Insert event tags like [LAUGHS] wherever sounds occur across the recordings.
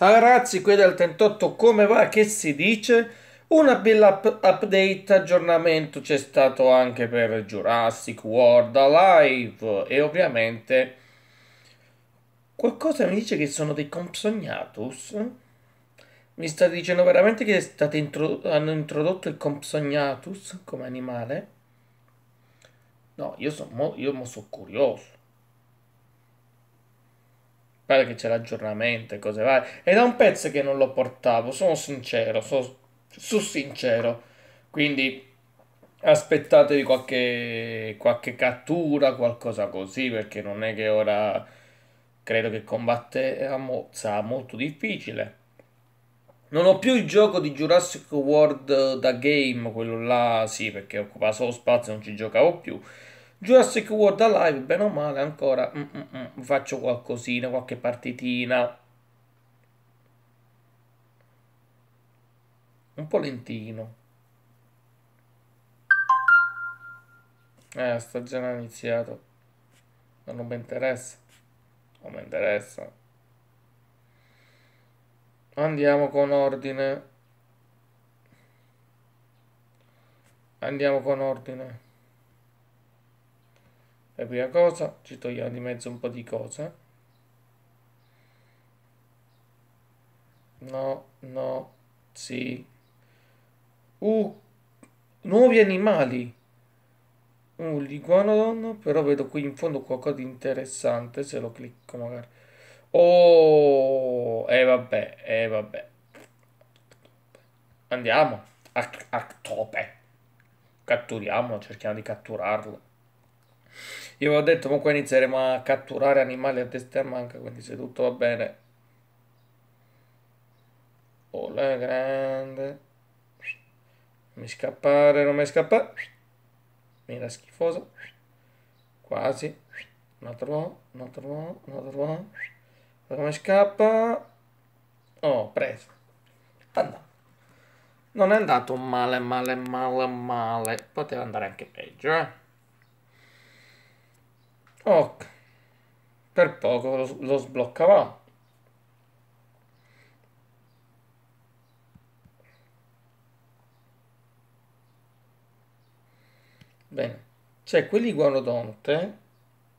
Ciao ragazzi, qui del 38 come va? Che si dice? Una bella up update, aggiornamento c'è stato anche per Jurassic World Alive e ovviamente qualcosa mi dice che sono dei compsognatus. Mi sta dicendo veramente che intro hanno introdotto il compsognatus come animale? No, io sono mo, io mo so curioso guarda che c'è l'aggiornamento e cose varie. Ed da un pezzo che non lo portavo, sono sincero, sono su sincero. Quindi aspettatevi qualche, qualche cattura, qualcosa così, perché non è che ora credo che combatte a Mozza, molto difficile. Non ho più il gioco di Jurassic World da game, quello là sì, perché occupava solo spazio e non ci giocavo più. Jurassic World Alive, bene o male, ancora mm, mm, mm, faccio qualcosina, qualche partitina. Un po' lentino. Eh, la stagione ha iniziato. non mi interessa. Non mi interessa. Andiamo con ordine. Andiamo con ordine la prima cosa ci togliamo di mezzo un po' di cose no no sì uh nuovi animali un liguanodon però vedo qui in fondo qualcosa di interessante se lo clicco magari oh e eh vabbè e eh vabbè andiamo a, a tope catturiamo cerchiamo di catturarlo io ho detto comunque inizieremo a catturare animali a testa e a manca, quindi se tutto va bene. Ola oh, grande. Mi scappare, non mi scappare. Mira schifosa. Quasi. Un altro uomo, un altro uomo, un altro uomo. Come scappa? Oh, preso. Andiamo. Non è andato male, male, male, male. Poteva andare anche peggio, eh. Oh, per poco lo, lo sbloccavamo. Bene, c'è quell'iguanodonte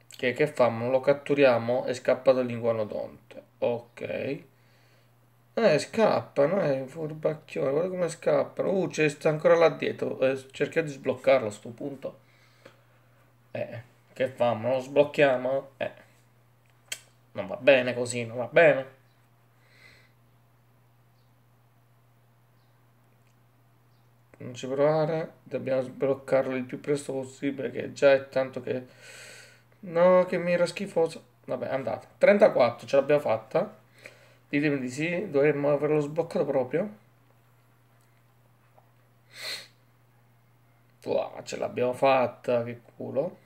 che, che fanno? Lo catturiamo e scappa dall'iguanodonte. Ok. Eh, scappano, eh, furbacchione, guarda come scappano. Uh, c'è sta ancora là dietro. Eh, cerchiamo di sbloccarlo a sto punto. Eh. Che famo? Lo sblocchiamo? Eh. Non va bene così, non va bene. Non ci provare, dobbiamo sbloccarlo il più presto possibile, che già è tanto che... No, che mira schifosa. Vabbè, andate. 34, ce l'abbiamo fatta. Ditemi di sì, dovremmo averlo sbloccato proprio. Wow, ce l'abbiamo fatta, che culo.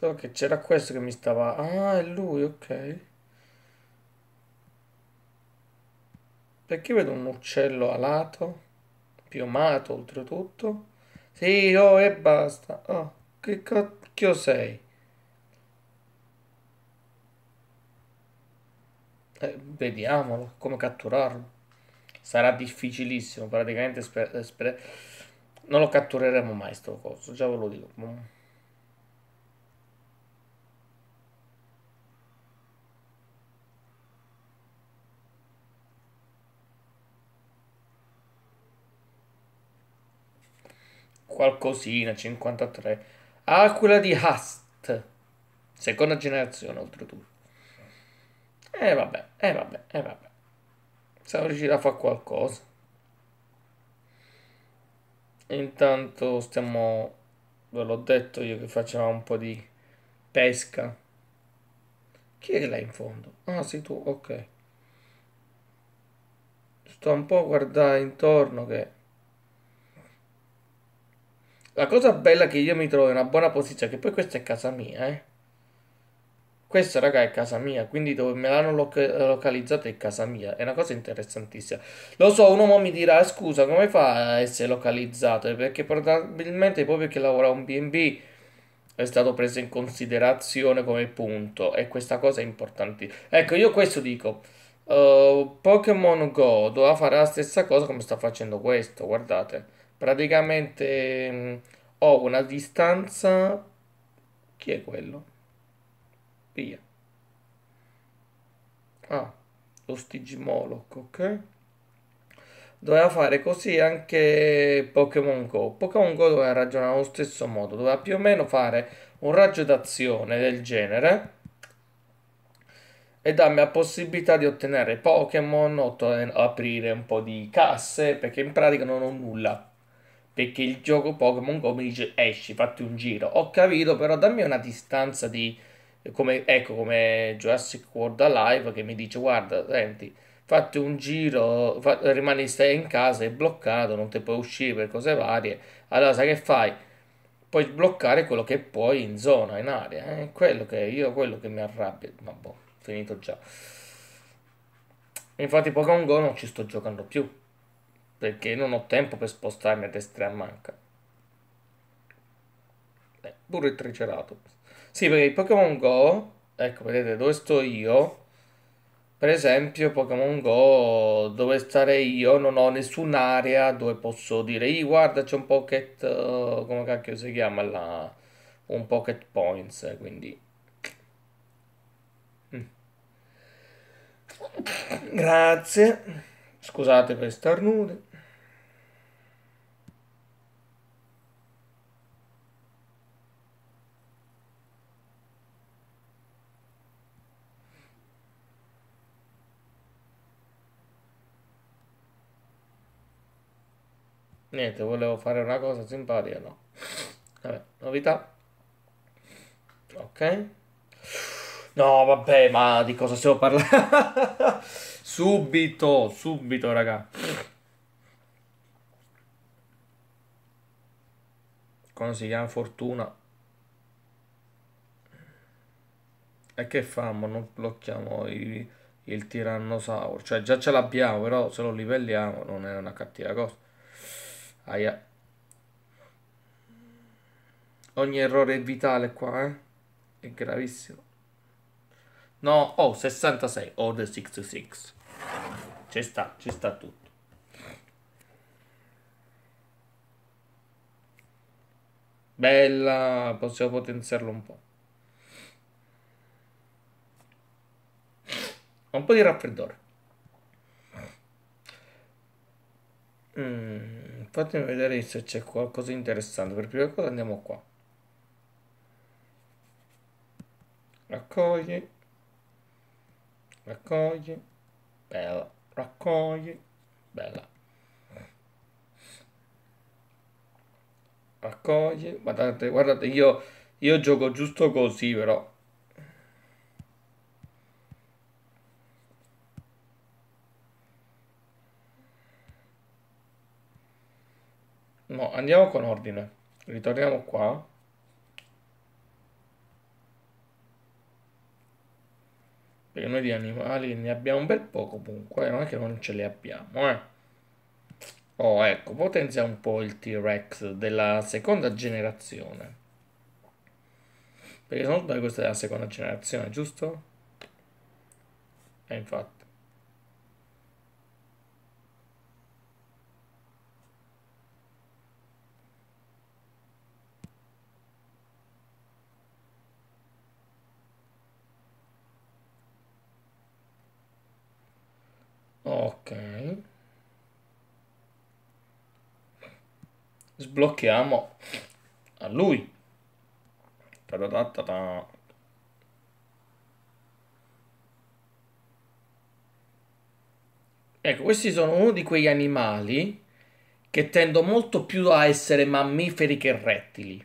Solo che c'era questo che mi stava... Ah, è lui, ok. Perché vedo un uccello alato, piumato oltretutto? Sì, oh, e basta. Oh, che cacchio sei? Eh, vediamolo, come catturarlo. Sarà difficilissimo, praticamente... non lo cattureremo mai sto coso, già ve lo dico. qualcosina, 53. Aquila ah, di Hast, seconda generazione oltretutto. E eh, vabbè, e eh, vabbè, e eh, vabbè. Siamo riusciti a fare qualcosa. Intanto stiamo, ve l'ho detto io che facciamo un po' di pesca. Chi è che là in fondo? Ah, sei tu, ok. Sto un po' a guardare intorno che la cosa bella che io mi trovo in una buona posizione, che poi questa è casa mia, eh. Questa, raga, è casa mia, quindi dove me l'hanno lo localizzata è casa mia. È una cosa interessantissima. Lo so, un uomo mi dirà, eh, scusa, come fa a essere localizzato? Eh, perché probabilmente proprio che lavora un B&B è stato preso in considerazione come punto. E questa cosa è importante. Ecco, io questo dico... Eh, Pokémon Go doveva fare la stessa cosa come sta facendo questo, guardate. Praticamente mh, mm, ho una distanza... Chi è quello? Via. Ah, lo Stigimoloch, ok. Doveva fare così anche Pokémon Go. Pokémon Go doveva ragionare allo stesso modo, doveva più o meno fare un raggio d'azione del genere e dammi la possibilità di ottenere Pokémon, otten- aprire un po' di casse, perché in pratica non ho nulla. Perché il gioco Pokémon Go mi dice esci, fatti un giro. Ho capito, però dammi una distanza di... Come, ecco come Jurassic World Alive che mi dice guarda, senti, fatti un giro, fa, rimani stai in casa, è bloccato, non ti puoi uscire per cose varie. Allora sai che fai? Puoi sbloccare quello che puoi in zona, in area. È eh? quello che io, quello che mi arrabbia. Ma boh finito già. Infatti Pokémon Go non ci sto giocando più, perché non ho tempo per spostarmi a destra e a manca. Beh, pure il Triceratops. Sì, perché il Pokémon Go, ecco, vedete dove sto io, per esempio Pokémon Go dove stare io non ho nessun'area dove posso dire Ehi, guarda c'è un pocket eh, come cacchio si chiama là un pocket points quindi Grazie. Scusate per starnude. Niente, volevo fare una cosa simpatica, no. Vabbè, novità. Ok. No, vabbè, ma di cosa stiamo parlando? [LAUGHS] subito, subito, raga. Quando si chiama Fortuna. E che famo? Non blocchiamo il, il tirannosauro. Cioè, già ce l'abbiamo, però se lo livelliamo non è una cattiva cosa. Aia. Ogni errore è vitale qua, eh? È gravissimo. No, oh, 66, Order 66. Ci sta, ci sta tutto. Bella, possiamo potenziarlo un po'. Un po' di raffreddore. Mm, fatemi vedere se c'è qualcosa di interessante. Per prima cosa andiamo qua. Raccogli raccogli, bella, raccogli, bella. Raccogli, guardate, guardate, io, io gioco giusto così però. No, andiamo con ordine. Ritorniamo qua. Perché noi di animali ne abbiamo un bel poco comunque, eh, non è che non ce li abbiamo, eh. Oh, ecco, potenzia un po' il T-Rex della seconda generazione. Perché se non sbaglio questa è la seconda generazione, giusto? E eh, infatti. ok sblocchiamo a lui Ecco, questi sono uno di quegli animali che tendo molto più a essere mammiferi che rettili.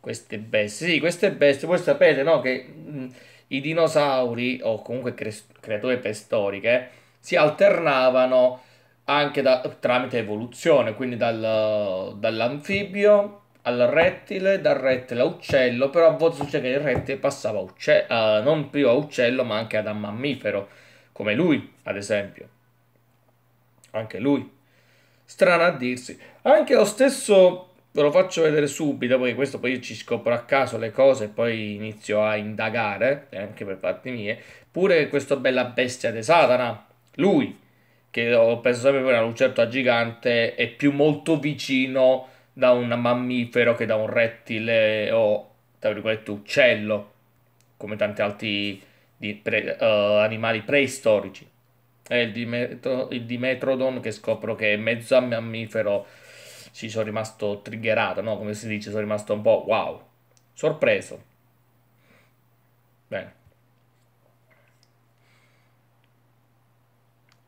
Queste bestie, sì, queste bestie, voi sapete, no, che mh, mm, i dinosauri, o comunque cre creature preistoriche, si alternavano anche da, tramite evoluzione, quindi dal, dall'anfibio al rettile, dal rettile a uccello, però a volte succede che il rettile passava ucce- uh, non più a uccello ma anche ad un mammifero, come lui ad esempio. Anche lui. Strano a dirsi. Anche lo stesso, ve lo faccio vedere subito, poi questo poi io ci scopro a caso le cose e poi inizio a indagare, anche per parti mie, pure questo bella bestia di Satana, lui, che ho penso sempre una lucertola gigante, è più molto vicino da un mammifero che da un rettile o, tra virgolette, uccello, come tanti altri pre, uh, animali preistorici. È il, dimetro, il Dimetrodon che scopro che è mezzo mammifero ci sono rimasto triggerato, no? Come si dice, sono rimasto un po' wow, sorpreso. Bene.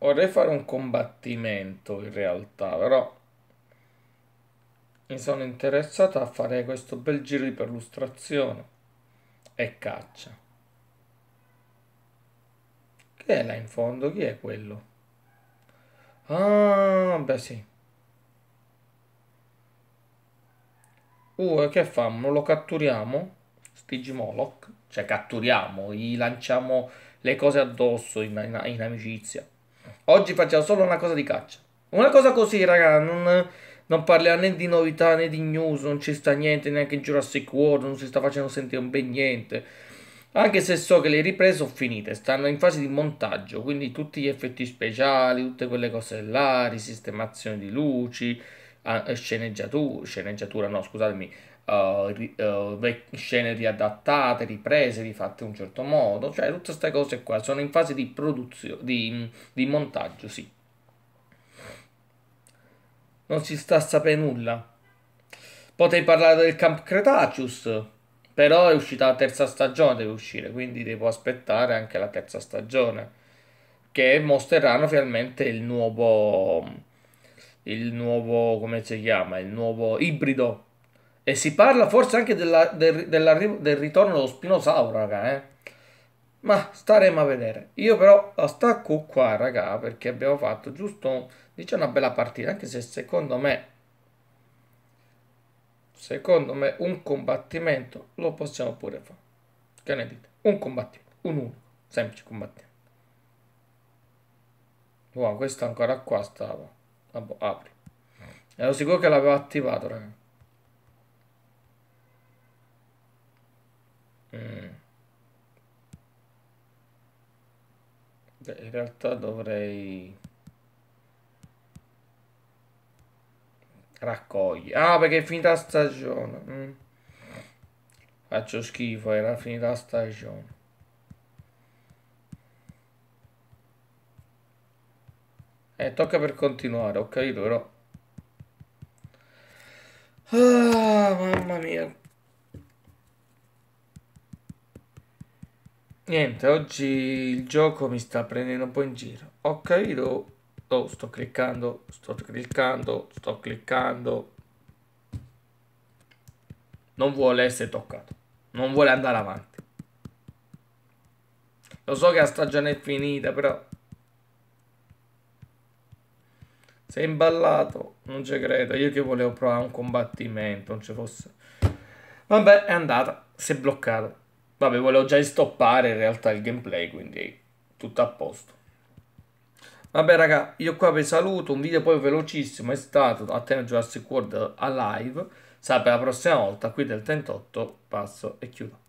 Vorrei fare un combattimento in realtà, però mi sono interessato a fare questo bel giro di perlustrazione e caccia. Che è là in fondo? Chi è quello? Ah, beh sì. Uh, che fanno? Lo catturiamo? Stig Moloch? Cioè catturiamo, gli lanciamo le cose addosso in, in, in amicizia. Oggi facciamo solo una cosa di caccia. Una cosa così, raga, non, non parliamo né di novità né di news, non ci sta niente neanche in Jurassic World, non si sta facendo sentire un ben niente. Anche se so che le riprese sono finite, stanno in fase di montaggio, quindi tutti gli effetti speciali, tutte quelle cose là, risistemazione di luci, ah, sceneggiatura, sceneggiatura no, scusatemi, uh, ri, uh, eh, vec- scene riadattate, riprese, rifatte in un certo modo, cioè tutte queste cose qua sono in fase di produzione, di, di montaggio, sì. Non si sta a sapere nulla. Potrei parlare del Camp Cretaceous, però è uscita la terza stagione, deve uscire, quindi devo aspettare anche la terza stagione che mostreranno finalmente il nuovo il nuovo come si chiama il nuovo ibrido e si parla forse anche della, del, del, ritorno dello Spinosauro, raga, eh? Ma staremo a vedere. Io però la stacco qua, raga, perché abbiamo fatto giusto, dice una bella partita, anche se secondo me secondo me un combattimento lo possiamo pure fare. Che ne dite? Un combattimento, un unico, semplice combattimento. Wow, questo ancora qua stava. Vabbè, apri. Ero sicuro che l'avevo attivato, ragazzi. Eh. Beh, in realtà dovrei raccogliere Ah, perché è finita la stagione. Mm. Faccio schifo, era finita la stagione. Eh, tocca per continuare, ho capito però. Ah, mamma mia. Niente, oggi il gioco mi sta prendendo un po' in giro. Ho capito. Oh, sto cliccando, sto cliccando, sto cliccando. Non vuole essere toccato. Non vuole andare avanti. Lo so che la stagione è finita, però... Sei imballato, non ci credo. Io che volevo provare un combattimento, non ci fosse. Vabbè, è andata. Si è bloccato. Vabbè, volevo già stoppare in realtà il gameplay, quindi tutto a posto. Vabbè raga, io qua vi saluto, un video poi velocissimo è stato Atena Jurassic World Alive. live, sarà per la prossima volta, qui del 38 passo e chiudo.